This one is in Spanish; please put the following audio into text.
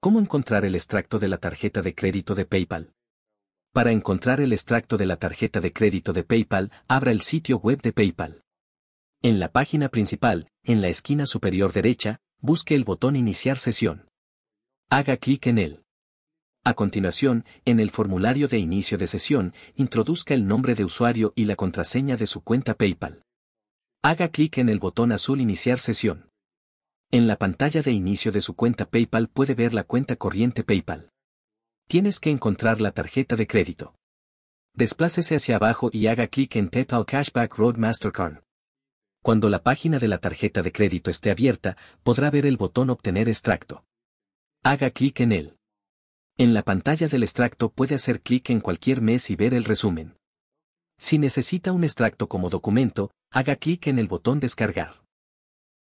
¿Cómo encontrar el extracto de la tarjeta de crédito de PayPal? Para encontrar el extracto de la tarjeta de crédito de PayPal, abra el sitio web de PayPal. En la página principal, en la esquina superior derecha, busque el botón Iniciar sesión. Haga clic en él. A continuación, en el formulario de inicio de sesión, introduzca el nombre de usuario y la contraseña de su cuenta PayPal. Haga clic en el botón azul Iniciar sesión. En la pantalla de inicio de su cuenta PayPal puede ver la cuenta corriente PayPal. Tienes que encontrar la tarjeta de crédito. Desplácese hacia abajo y haga clic en PayPal Cashback Road Mastercard. Cuando la página de la tarjeta de crédito esté abierta, podrá ver el botón Obtener extracto. Haga clic en él. En la pantalla del extracto puede hacer clic en cualquier mes y ver el resumen. Si necesita un extracto como documento, haga clic en el botón Descargar.